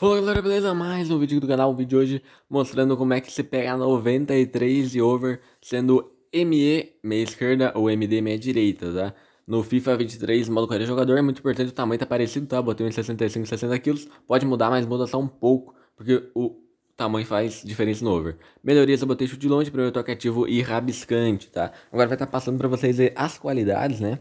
Fala galera, beleza? Mais um vídeo do canal, um vídeo de hoje mostrando como é que se pega 93 e over, sendo ME meia esquerda ou MD meia direita, tá? No FIFA 23, modo 40 jogador, é muito importante, o tamanho tá parecido, tá? Botei uns 65, 60 quilos, pode mudar, mas muda só um pouco, porque o tamanho faz diferença no over. Melhorias, eu botei chute de longe, primeiro toque ativo e rabiscante, tá? Agora vai estar tá passando pra vocês as qualidades, né?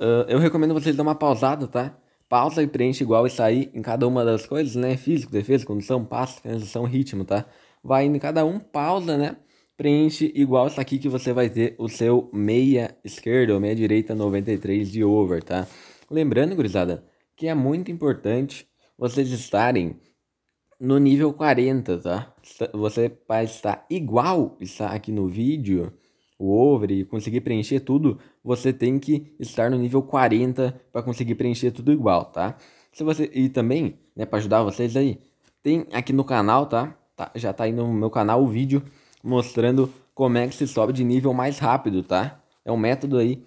Uh, eu recomendo vocês dar uma pausada, tá? pausa e preenche igual e sair em cada uma das coisas, né? Físico, defesa, condição, passo, finalização, ritmo, tá? Vai em cada um, pausa, né? Preenche igual isso aqui que você vai ter o seu meia esquerda ou meia direita 93 de over, tá? Lembrando, gurizada, que é muito importante vocês estarem no nível 40, tá? Você vai estar igual está aqui no vídeo, o over e conseguir preencher tudo, você tem que estar no nível 40 para conseguir preencher tudo igual, tá? Se você e também, né, para ajudar vocês aí, tem aqui no canal, tá? tá? Já tá aí no meu canal o vídeo mostrando como é que se sobe de nível mais rápido, tá? É um método aí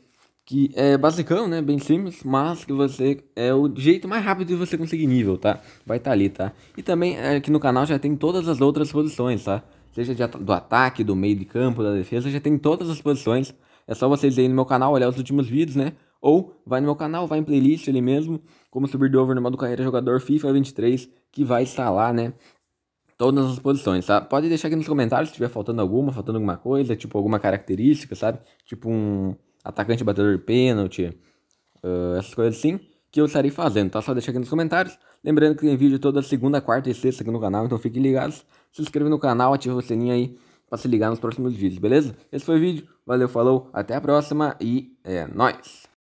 que é basicão, né, bem simples, mas que você é o jeito mais rápido de você conseguir nível, tá? Vai estar tá ali, tá? E também é, aqui no canal já tem todas as outras posições, tá? seja de, do ataque, do meio de campo, da defesa, já tem todas as posições. É só vocês aí no meu canal olhar os últimos vídeos, né? Ou vai no meu canal, vai em playlist ali mesmo, como subir do over no modo carreira jogador FIFA 23, que vai estar lá, né? Todas as posições, tá? Pode deixar aqui nos comentários se tiver faltando alguma, faltando alguma coisa, tipo alguma característica, sabe? Tipo um atacante batedor de pênalti, uh, essas coisas assim que eu estarei fazendo, tá? Só deixa aqui nos comentários. Lembrando que tem vídeo toda segunda, quarta e sexta aqui no canal, então fiquem ligados. Se inscreva no canal, ativa o sininho aí para se ligar nos próximos vídeos, beleza? Esse foi o vídeo, valeu, falou, até a próxima e é nóis!